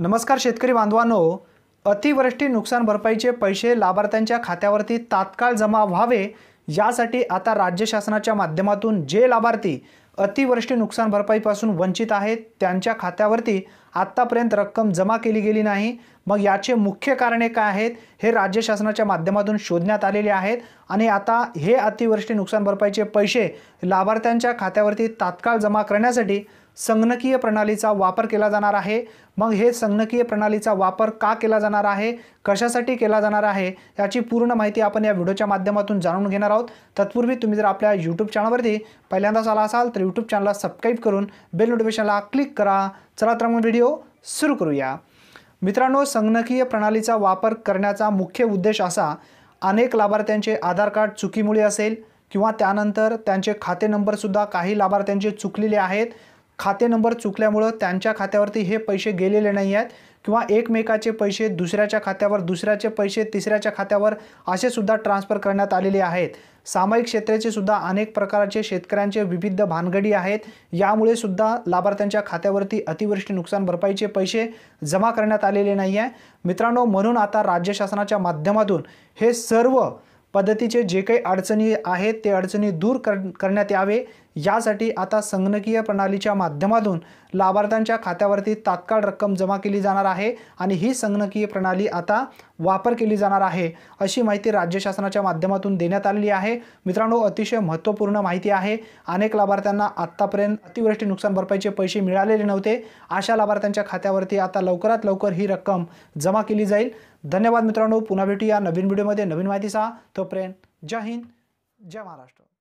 नमस्कार शेतकरी बांधवांनो अतिवृष्टी नुकसान भरपाईचे पैसे लाभार्थ्यांच्या खात्यावरती तात्काळ जमा व्हावे यासाठी आता राज्य शासनाच्या माध्यमातून जे लाभार्थी अतिवृष्टी नुकसान भरपाईपासून वंचित आहेत त्यांच्या खात्यावरती आत्तापर्यंत रक्कम जमा केली गेली नाही मग याचे मुख्य कारणे काय आहेत हे राज्य शासनाच्या माध्यमातून शोधण्यात आलेले आहेत आणि आता हे अतिवृष्टी नुकसान भरपाईचे पैसे लाभार्थ्यांच्या खात्यावरती तात्काळ जमा करण्यासाठी संगणकीय प्रणालीचा वापर केला जाणार आहे मग हे संगणकीय प्रणालीचा वापर का केला जाणार आहे कशासाठी केला जाणार आहे याची पूर्ण माहिती आपण या व्हिडिओच्या माध्यमातून जाणून घेणार आहोत तत्पूर्वी तुम्ही जर आपल्या यूट्यूब चॅनलवरती पहिल्यांदाच आला असाल तर यूट्यूब चॅनलला सबस्क्राईब करून बेल नोटिफिकेशनला क्लिक करा चला तर मग व्हिडिओ सुरू करूया मित्रांनो संगणकीय प्रणालीचा वापर करण्याचा मुख्य उद्देश असा अनेक लाभार्थ्यांचे आधार कार्ड चुकीमुळे असेल किंवा त्यानंतर त्यांचे खाते नंबरसुद्धा काही लाभार्थ्यांचे चुकलेले आहेत खाते नंबर चुकल्यामुळं त्यांच्या खात्यावरती हे पैसे गेलेले नाही आहेत किंवा एकमेकाचे पैसे दुसऱ्याच्या खात्यावर दुसऱ्याचे पैसे तिसऱ्याच्या खात्यावर असे सुद्धा ट्रान्सफर करण्यात आलेले आहेत सामायिक क्षेत्राचे सुद्धा अनेक प्रकारचे शेतकऱ्यांचे विविध भानगडी आहेत यामुळे सुद्धा लाभार्थ्यांच्या खात्यावरती अतिवृष्टी नुकसान भरपाईचे पैसे जमा करण्यात आलेले नाही आहे मित्रांनो म्हणून आता राज्य शासनाच्या माध्यमातून हे सर्व पद्धतीचे जे काही अडचणी आहेत ते अडचणी दूर कर करण्यात यावे यासाठी आता संगणकीय प्रणालीच्या माध्यमातून लाभार्थ्यांच्या खात्यावरती तात्काळ रक्कम जमा केली जाणार आहे आणि ही संगणकीय प्रणाली आता वापर केली जाणार आहे अशी माहिती राज्य शासनाच्या माध्यमातून देण्यात आलेली आहे मित्रांनो अतिशय महत्त्वपूर्ण माहिती आहे अनेक लाभार्थ्यांना आत्तापर्यंत अतिवृष्टी नुकसान भरपाईचे पैसे मिळालेले नव्हते अशा लाभार्थ्यांच्या खात्यावरती आता लवकरात लवकर ही रक्कम जमा केली जाईल धन्यवाद मित्रांनो पुन्हा भेटूया नवीन व्हिडिओमध्ये नवीन माहिती सहा तोपर्यंत जय हिंद जय महाराष्ट्र